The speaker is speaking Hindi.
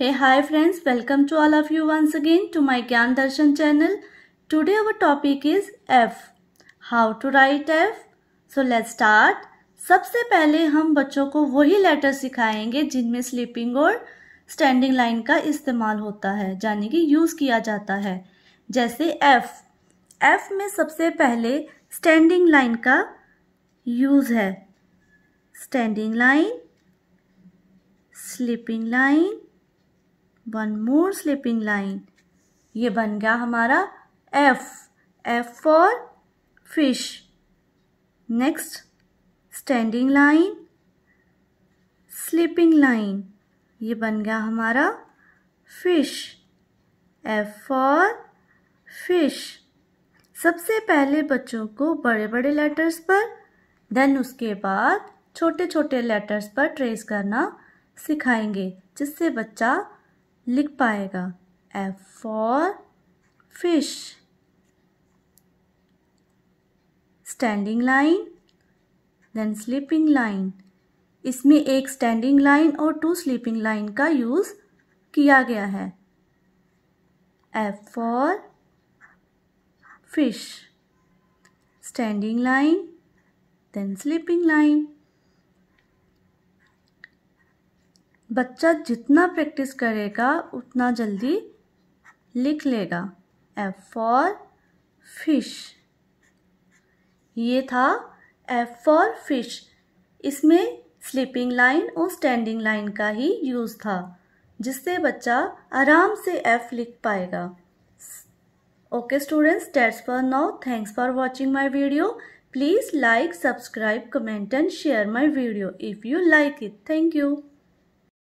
Hey hi friends welcome to all of you once again to my Gyan Darshan channel. Today our topic is F. How to write F? So let's start. सबसे पहले हम बच्चों को वही लेटर सिखाएंगे जिनमें स्लीपिंग और स्टैंडिंग लाइन का इस्तेमाल होता है यानी कि यूज़ किया जाता है जैसे F. F में सबसे पहले स्टैंडिंग लाइन का यूज़ है standing line sleeping line one more sleeping line ये बन गया हमारा F F for fish next standing line sleeping line ये बन गया हमारा फिश एफ फॉर फिश सबसे पहले बच्चों को बड़े बड़े लेटर्स पर देन उसके बाद छोटे छोटे लेटर्स पर ट्रेस करना सिखाएंगे जिससे बच्चा लिख पाएगा F for fish standing line then sleeping line इसमें एक स्टैंडिंग लाइन और टू स्लीपिंग लाइन का यूज़ किया गया है F for fish standing line then sleeping line बच्चा जितना प्रैक्टिस करेगा उतना जल्दी लिख लेगा एफ फॉर फिश ये था एफ फॉर फिश इसमें स्लीपिंग लाइन और स्टैंडिंग लाइन का ही यूज़ था जिससे बच्चा आराम से एफ लिख पाएगा okay students that's for now thanks for watching my video please like subscribe comment and share my video if you like it thank you